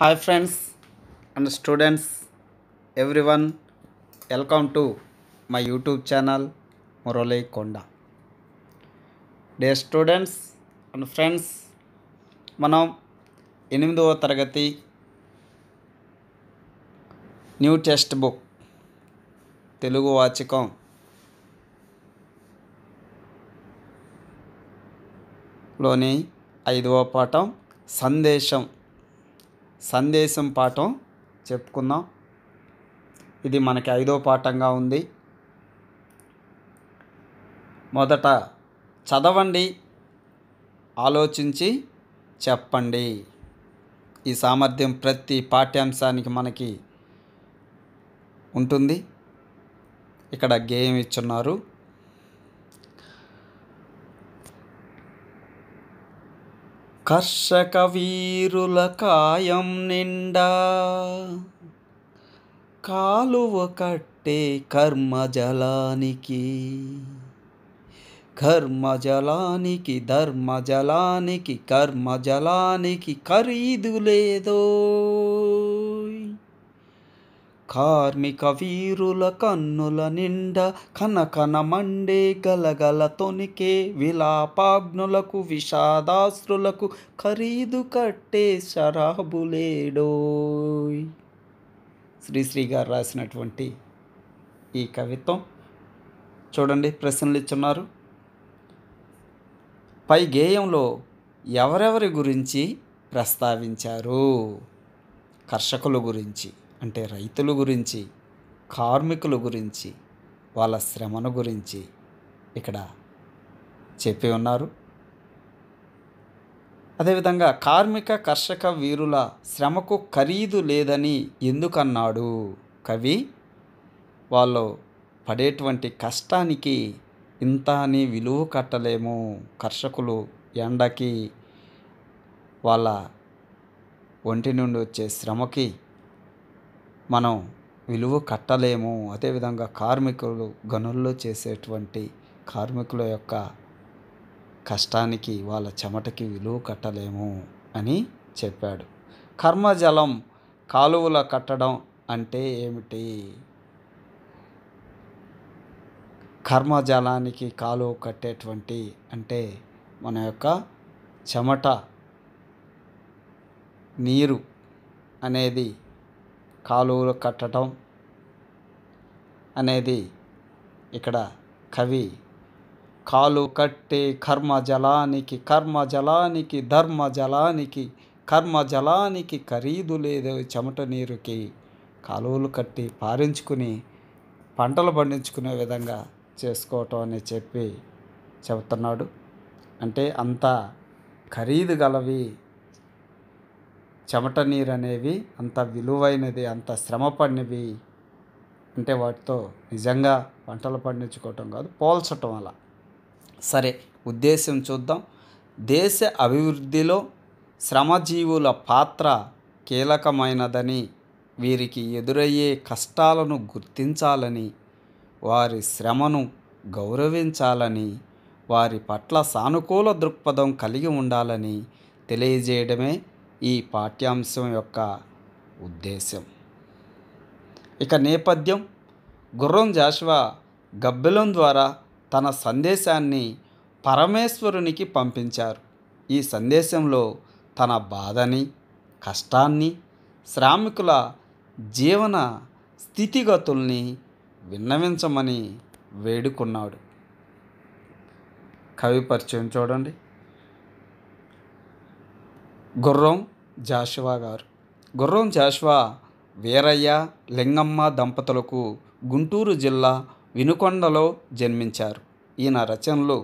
hi friends and students everyone welcome to my YouTube channel Murali Konda డే students and friends మనం ఎనిమిదవ తరగతి new text book Telugu వాచకం లోని ఐదవ పాఠం సందేశం సందేశం పాఠం చెప్పుకుందాం ఇది మనకి ఐదో పాఠంగా ఉంది మొదట చదవండి ఆలోచించి చెప్పండి ఈ సామర్థ్యం ప్రతి పాఠ్యాంశానికి మనకి ఉంటుంది ఇక్కడ గేయం ఇచ్చున్నారు కర్షక వీరుల కాయం నిండా కాలువ కట్టే కర్మజలానికి కర్మజలానికి ధర్మజలానికి కర్మజలానికి ఖరీదు లేదో కార్మిక వీరుల కన్నుల నిండా కనకన మండే గలగల తొనికే విలాపాగ్నులకు విషాదాశ్రులకు ఖరీదు కట్టే శరాబులేడో శ్రీశ్రీ గారు రాసినటువంటి ఈ కవిత్వం చూడండి ప్రశ్నలు ఇచ్చున్నారు పై గేయంలో ఎవరెవరి గురించి ప్రస్తావించారు కర్షకుల గురించి అంటే రైతుల గురించి కార్మికుల గురించి వాళ్ళ శ్రమను గురించి ఇక్కడ చెప్పి ఉన్నారు అదేవిధంగా కార్మిక కర్షక వీరుల శ్రమకు ఖరీదు లేదని ఎందుకన్నాడు కవి వాళ్ళు పడేటువంటి కష్టానికి ఇంత అని విలువ కట్టలేము కర్షకులు ఎండకి వాళ్ళ ఒంటి నుండి వచ్చే శ్రమకి మనం విలువ కట్టలేము అదేవిధంగా కార్మికులు గనుల్లో చేసేటువంటి కార్మికుల యొక్క కష్టానికి వాళ్ళ చెమటకి విలువ కట్టలేము అని చెప్పాడు కర్మజలం కాలువల కట్టడం అంటే ఏమిటి కర్మజలానికి కాలువ కట్టేటువంటి అంటే మన యొక్క చెమట నీరు అనేది కాలువలు కట్టడం అనేది ఇక్కడ కవి కాలు కట్టే కర్మ జలానికి కర్మ జలానికి ధర్మ జలానికి కర్మ జలానికి ఖరీదు లేదు చెమట నీరుకి కాలువలు కట్టి పారించుకుని పంటలు పండించుకునే విధంగా చేసుకోవటం అని చెప్పి చెబుతున్నాడు అంటే అంత ఖరీదు గలవి చెమట నీరు అనేవి అంత విలువైనది అంత శ్రమ పడినవి అంటే వాటితో నిజంగా పంటలు పండించుకోవటం కాదు పోల్చటం అలా సరే ఉద్దేశం చూద్దాం దేశ అభివృద్ధిలో శ్రమజీవుల పాత్ర కీలకమైనదని వీరికి ఎదురయ్యే కష్టాలను గుర్తించాలని వారి శ్రమను గౌరవించాలని వారి పట్ల సానుకూల దృక్పథం కలిగి ఉండాలని తెలియజేయడమే ఈ పాఠ్యాంశం యొక్క ఉద్దేశం ఇక నేపథ్యం గుర్రం జాషువా గబ్బెలం ద్వారా తన సందేశాన్ని పరమేశ్వరునికి పంపించారు ఈ సందేశంలో తన బాధని కష్టాన్ని శ్రామికుల జీవన స్థితిగతుల్ని విన్నవించమని వేడుకున్నాడు కవి పరిచయం చూడండి గుర్రం జాషువా గారు గుర్రం జాషువా వీరయ్య లింగమ్మ దంపతులకు గుంటూరు జిల్లా వినుకొండలో జన్మించారు ఈయన రచనలు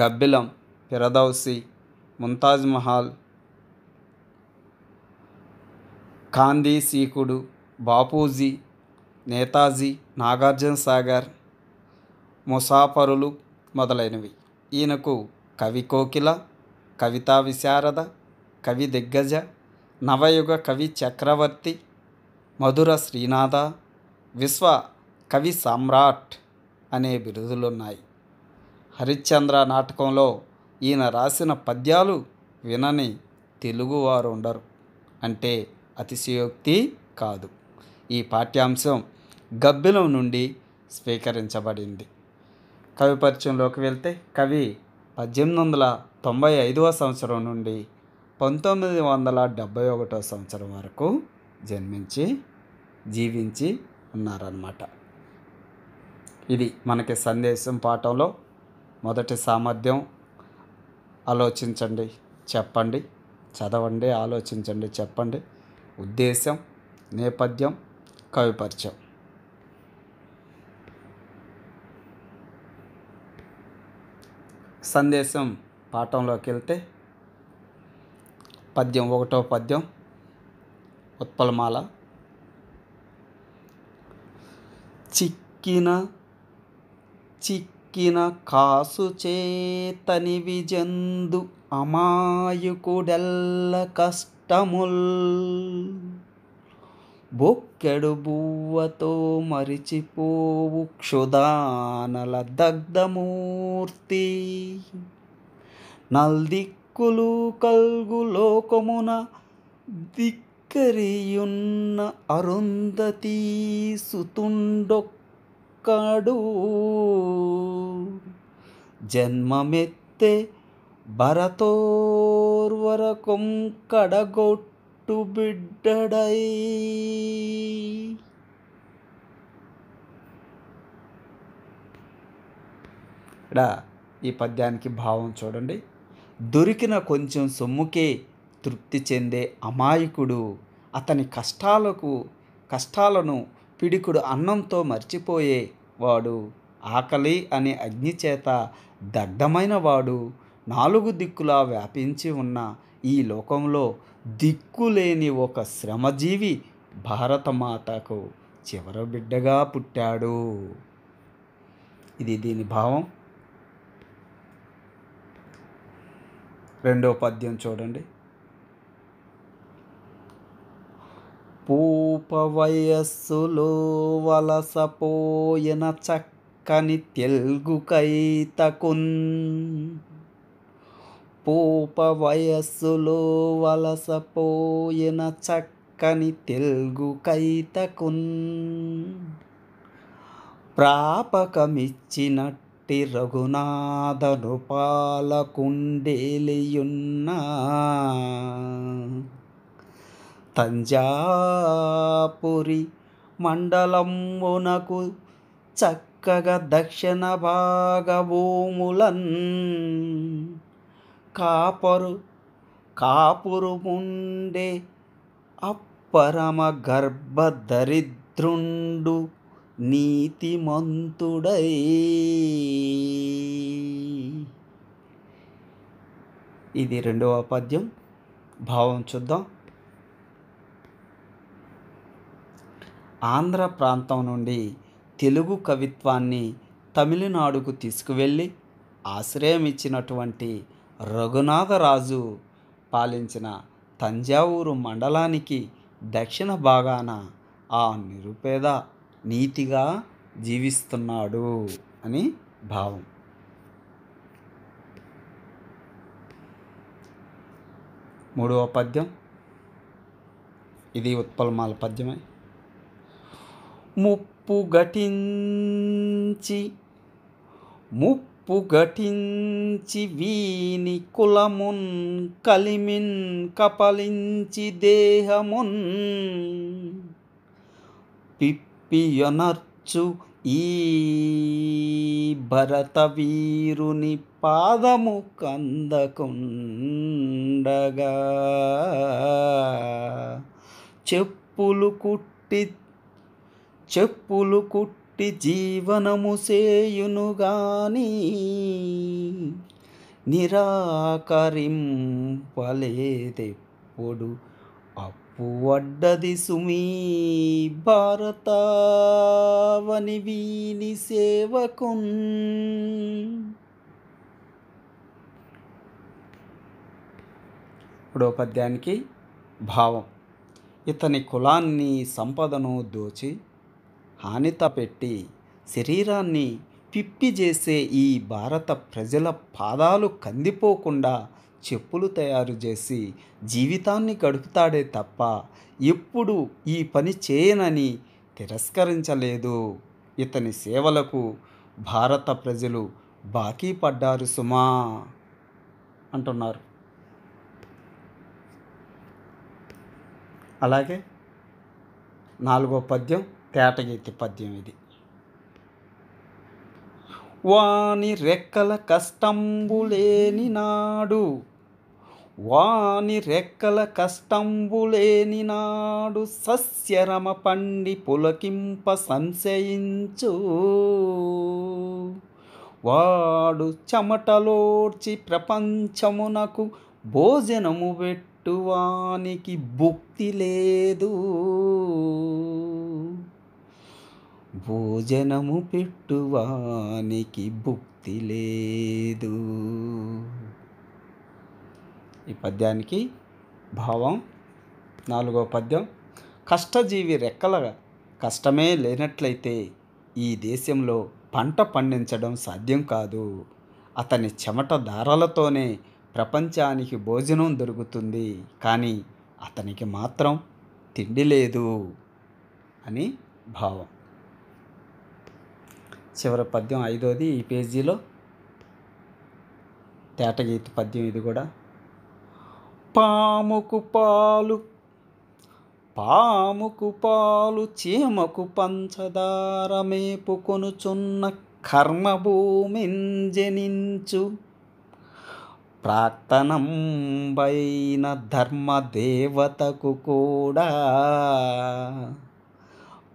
గబ్బిలం పిరదౌసి ముంతాజ్ మహల్ కాందీ సీకుడు బాపూజీ నేతాజీ నాగార్జున సాగర్ ముసాఫరులు మొదలైనవి ఈయనకు కవి కోకిల కవితా విశారద కవి దిగ్గజ నవయుగ కవి చక్రవర్తి మధుర శ్రీనాథ విశ్వ కవి సామ్రాట్ అనే బిరుదులున్నాయి హరిశ్చంద్ర నాటకంలో ఈయన రాసిన పద్యాలు వినని తెలుగువారు ఉండరు అంటే అతిశయోక్తి కాదు ఈ పాఠ్యాంశం గబ్బిలం నుండి స్వీకరించబడింది కవి పరిచయంలోకి వెళ్తే కవి పద్దెనిమిది వందల తొంభై ఐదవ సంవత్సరం నుండి పంతొమ్మిది వందల డెబ్భై ఒకటో సంవత్సరం వరకు జన్మించి జీవించి ఉన్నారన్నమాట ఇది మనకి సందేశం పాఠంలో మొదటి సామర్థ్యం ఆలోచించండి చెప్పండి చదవండి ఆలోచించండి చెప్పండి ఉద్దేశం నేపథ్యం కవిపరిచయం సందేశం పాఠంలోకి వెళ్తే పద్యం ఒకటో పద్యం ఉత్పలమాల చిక్కిన చిక్కిన కాసు చేతని విజందు అమాయకుడెల్ల కష్టముల్ బొక్కెడు బువ్వతో మరిచిపోవు క్షుదానల దగ్ధమూర్తి నల్దిక్ దిక్కులు కల్గు లోకమున దిక్కరియున్న అరుంధతి సుతుండొక్కడు జన్మమెత్తే భరతోర్వరకం కడగొట్టు బిడ్డడై ఇక్కడ ఈ పద్యానికి భావం చూడండి దొరికిన కొంచెం సొమ్ముకే తృప్తి చెందే అమాయకుడు అతని కష్టాలకు కష్టాలను పిడికుడు అన్నంతో మర్చిపోయేవాడు ఆకలి అనే అగ్ని చేత దగ్ధమైన వాడు నాలుగు దిక్కులా వ్యాపించి ఉన్న ఈ లోకంలో దిక్కులేని ఒక శ్రమజీవి భారతమాతకు చివర బిడ్డగా పుట్టాడు ఇది దీని భావం రెండో పద్యం చూడండి పూప వయస్సులో వలసపోయిన చక్కని తెలుగు కైతకున్ పూప వయస్సులో వలసపోయిన చక్కని తెలుగు కైతకున్ ప్రాపకమిచ్చినట్టు టి రఘునాథను పాలకుండేలియున్న తంజాపురి మండలమునకు చక్కగా దక్షిణ భాగభూములన్ కాపరు కాపురు ముండే అప్పరమ గర్భ దరిద్రుండు నీతిమంతుడై ఇది రెండవ పద్యం భావం చూద్దాం ఆంధ్ర ప్రాంతం నుండి తెలుగు కవిత్వాన్ని తమిళనాడుకు తీసుకువెళ్ళి ఆశ్రయం ఇచ్చినటువంటి రఘునాథరాజు పాలించిన తంజావూరు మండలానికి దక్షిణ భాగాన ఆ నిరుపేద నీతిగా జీవిస్తున్నాడు అని భావం మూడవ పద్యం ఇది ఉత్పలమాల పద్యమే ముప్పు ఘటించి ముప్పు ఘటించి వీని కులమున్ కలిమిన్ కపలించి దేహమున్ పిప్ పియొనర్చు ఈ భరతవీరుని పాదము కందకుండగా చెప్పులు కుట్టి చెప్పులు కుట్టి జీవనము సేయును సేయునుగాని నిరాకరింపలేదెప్పుడు వడ్డది సుమీ భారతావని వీని సేవకున్ ఇప్పుడు పద్యానికి భావం ఇతని కులాన్ని సంపదను దోచి హానిత పెట్టి శరీరాన్ని పిప్పి చేసే ఈ భారత ప్రజల పాదాలు కందిపోకుండా చెప్పులు తయారు చేసి జీవితాన్ని గడుపుతాడే తప్ప ఎప్పుడు ఈ పని చేయనని తిరస్కరించలేదు ఇతని సేవలకు భారత ప్రజలు బాకీ పడ్డారు సుమా అంటున్నారు అలాగే నాలుగో పద్యం తేటగీతి పద్యం ఇది వాని రెక్కల కష్టంబులేని నాడు వాని రెక్కల కష్టంబులేని నాడు సస్యరమ పండి పులకింప సంశయించు వాడు చెమటలోడ్చి ప్రపంచమునకు భోజనము పెట్టువానికి భుక్తి లేదు భోజనము పెట్టువానికి భుక్తి లేదు ఈ పద్యానికి భావం నాలుగో పద్యం కష్టజీవి రెక్కల కష్టమే లేనట్లయితే ఈ దేశంలో పంట పండించడం సాధ్యం కాదు అతని చెమట దారాలతోనే ప్రపంచానికి భోజనం దొరుకుతుంది కానీ అతనికి మాత్రం తిండి లేదు అని భావం చివరి పద్యం ఐదోది ఈ పేజీలో తేటగీతి పద్యం ఇది కూడా పాముకు పాలు పాముకు పాలు చీమకు పంచదార జనించు కర్మభూమింజనించు ప్రాక్తనంబైన ధర్మదేవతకు కూడా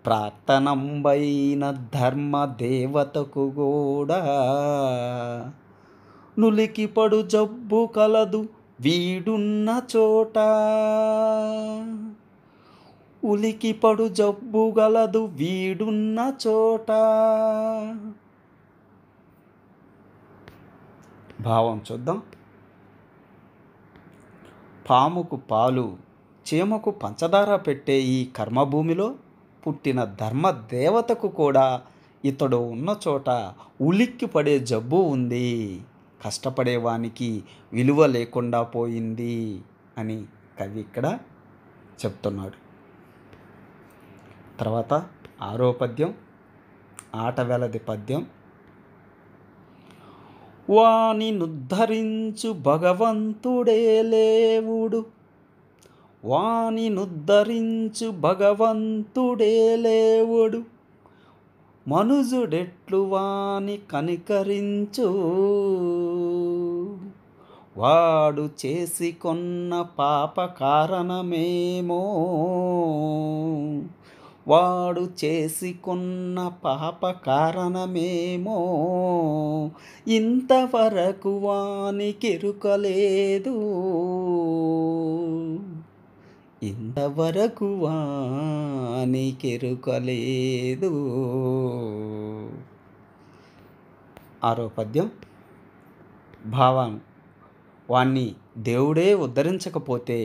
ప్రాక్తనంబైన ధర్మదేవతకు కూడా నులికిపడు జబ్బు కలదు వీడున్న చోట ఉలికిపడు జబ్బు గలదు వీడున్న చోట భావం చూద్దాం పాముకు పాలు చీమకు పంచదార పెట్టే ఈ కర్మభూమిలో పుట్టిన ధర్మ దేవతకు కూడా ఇతడు ఉన్న చోట ఉలిక్కి పడే జబ్బు ఉంది కష్టపడేవానికి విలువ లేకుండా పోయింది అని కవి ఇక్కడ చెప్తున్నాడు తర్వాత ఆరో పద్యం ఆటవేలది పద్యం నుద్ధరించు భగవంతుడే లేవుడు నుద్ధరించు భగవంతుడే లేవుడు మనుజుడెట్లు వాని కనికరించు వాడు చేసి కొన్న పాప కారణమేమో వాడు చేసుకున్న పాప కారణమేమో ఇంతవరకు వానికి ఎరుకలేదు ఇంతవరకు వానికెరుకలేదు ఆరో పద్యం భావం వాణ్ణి దేవుడే ఉద్ధరించకపోతే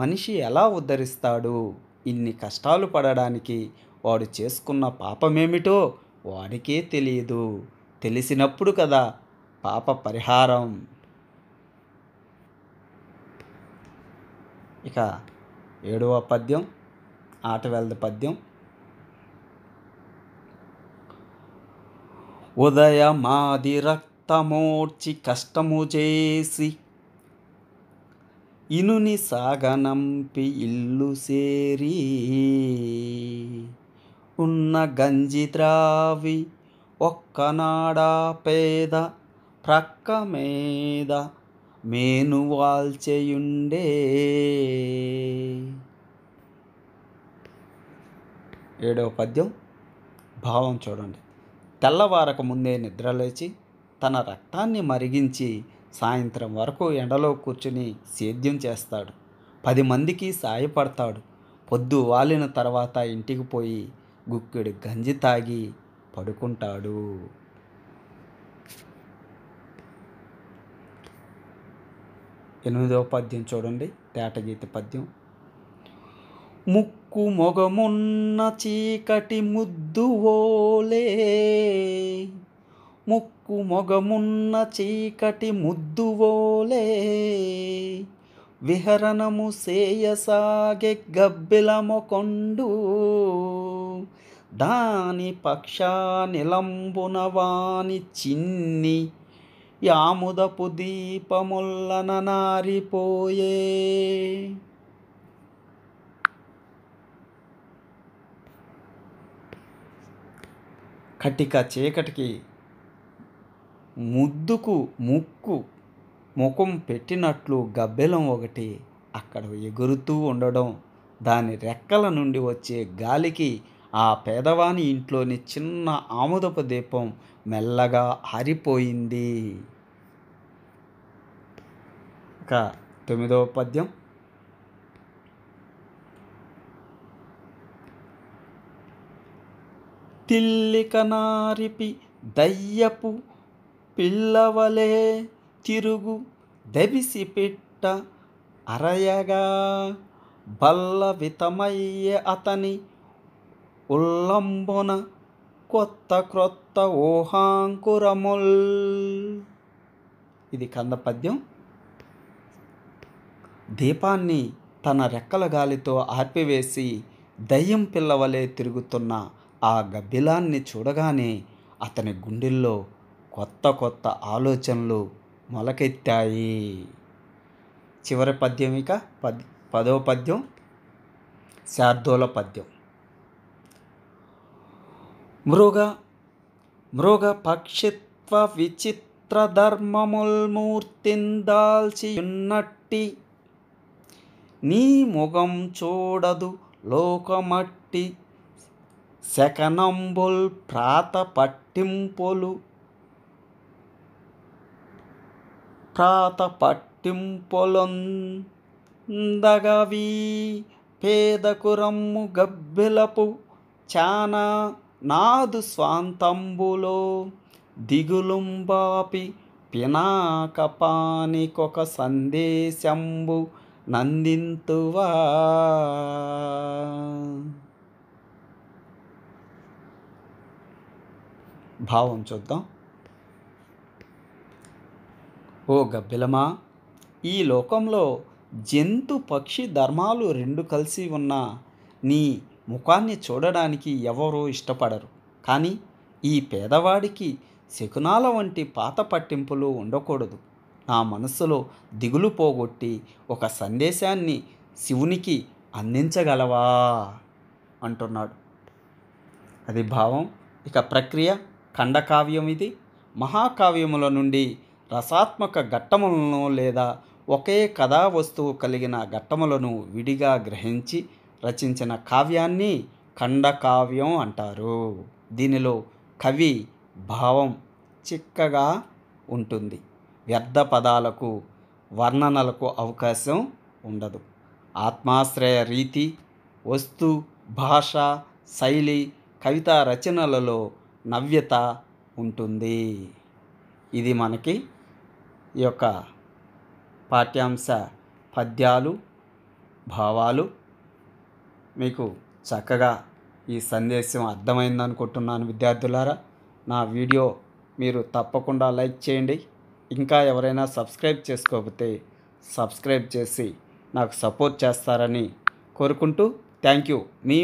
మనిషి ఎలా ఉద్ధరిస్తాడు ఇన్ని కష్టాలు పడడానికి వాడు చేసుకున్న పాపమేమిటో వాడికే తెలియదు తెలిసినప్పుడు కదా పాప పరిహారం ఇక ఏడవ పద్యం ఆటవేళ పద్యం ఉదయ మాది రక్తమోడ్చి కష్టము చేసి ఇనుని సాగనంపి ఇల్లు సేరి ఉన్న గంజి త్రావి ఒక్కనాడా పేద ప్రక్క మీద వాల్చేయుండే ఏడవ పద్యం భావం చూడండి తెల్లవారక ముందే నిద్రలేచి తన రక్తాన్ని మరిగించి సాయంత్రం వరకు ఎండలో కూర్చుని సేద్యం చేస్తాడు పది మందికి సాయపడతాడు పొద్దు వాలిన తర్వాత ఇంటికి పోయి గుక్కెడు గంజి తాగి పడుకుంటాడు ఎనిమిదవ పద్యం చూడండి తేటగీత పద్యం ముక్కు మొగమున్న చీకటి ముద్దువోలే ముక్కు మొగమున్న చీకటి ముద్దువోలే విహరణము సేయసాగే గబ్బిలమొకొండు దాని పక్షా నిలంబునవాని చిన్ని యాముదపు దీపముల్లన నారిపోయే కటిక చీకటికి ముద్దుకు ముక్కు ముఖం పెట్టినట్లు గబ్బెలం ఒకటి అక్కడ ఎగురుతూ ఉండడం దాని రెక్కల నుండి వచ్చే గాలికి ఆ పేదవాని ఇంట్లోని చిన్న ఆముదపు దీపం మెల్లగా ఆరిపోయింది ఇక తొమ్మిదవ పద్యం తిల్లికనారిపి దయ్యపు పిల్లవలే తిరుగు దబిసి పిట్ట అరయగా బల్లవితమయ్యే అతని ఉల్లంబన కొత్త క్రొత్త ఊహాంకురముల్ ఇది కంద పద్యం దీపాన్ని తన రెక్కల గాలితో ఆర్పివేసి దయ్యం పిల్లవలే తిరుగుతున్న ఆ గబ్బిలాన్ని చూడగానే అతని గుండెల్లో కొత్త కొత్త ఆలోచనలు మొలకెత్తాయి చివరి పద్యం ఇక పద్ పదో పద్యం శార్దోల పద్యం మృగ మృగ పక్షిత్వ విచిత్ర ధర్మముల్మూర్తిందాల్చియున్నట్టి నీ ముఖం చూడదు లోకమట్టి శకనంబుల్ ప్రాత పట్టింపులు ప్రాత పట్టింపులొందగవీ పేదకురమ్ము గబ్బిలపు చానా నాదు స్వాంతంబులో దిగులుంబాపి పినాకపానికొక సందేశంబు నందింతువా భావం చూద్దాం ఓ గబ్బిలమా ఈ లోకంలో జంతు పక్షి ధర్మాలు రెండు కలిసి ఉన్న నీ ముఖాన్ని చూడడానికి ఎవరూ ఇష్టపడరు కానీ ఈ పేదవాడికి శకునాల వంటి పాత పట్టింపులు ఉండకూడదు నా మనసులో దిగులు పోగొట్టి ఒక సందేశాన్ని శివునికి అందించగలవా అంటున్నాడు అది భావం ఇక ప్రక్రియ ఖండకావ్యం ఇది మహాకావ్యముల నుండి రసాత్మక ఘట్టములను లేదా ఒకే కథా వస్తువు కలిగిన ఘట్టములను విడిగా గ్రహించి రచించిన కావ్యాన్ని ఖండకావ్యం అంటారు దీనిలో కవి భావం చిక్కగా ఉంటుంది వ్యర్థ పదాలకు వర్ణనలకు అవకాశం ఉండదు ఆత్మాశ్రయ రీతి వస్తు భాష శైలి కవితా రచనలలో నవ్యత ఉంటుంది ఇది మనకి ఈ యొక్క పాఠ్యాంశ పద్యాలు భావాలు మీకు చక్కగా ఈ సందేశం అర్థమైంది అనుకుంటున్నాను విద్యార్థులారా నా వీడియో మీరు తప్పకుండా లైక్ చేయండి ఇంకా ఎవరైనా సబ్స్క్రైబ్ చేసుకోకపోతే సబ్స్క్రైబ్ చేసి నాకు సపోర్ట్ చేస్తారని కోరుకుంటూ థ్యాంక్ యూ మీ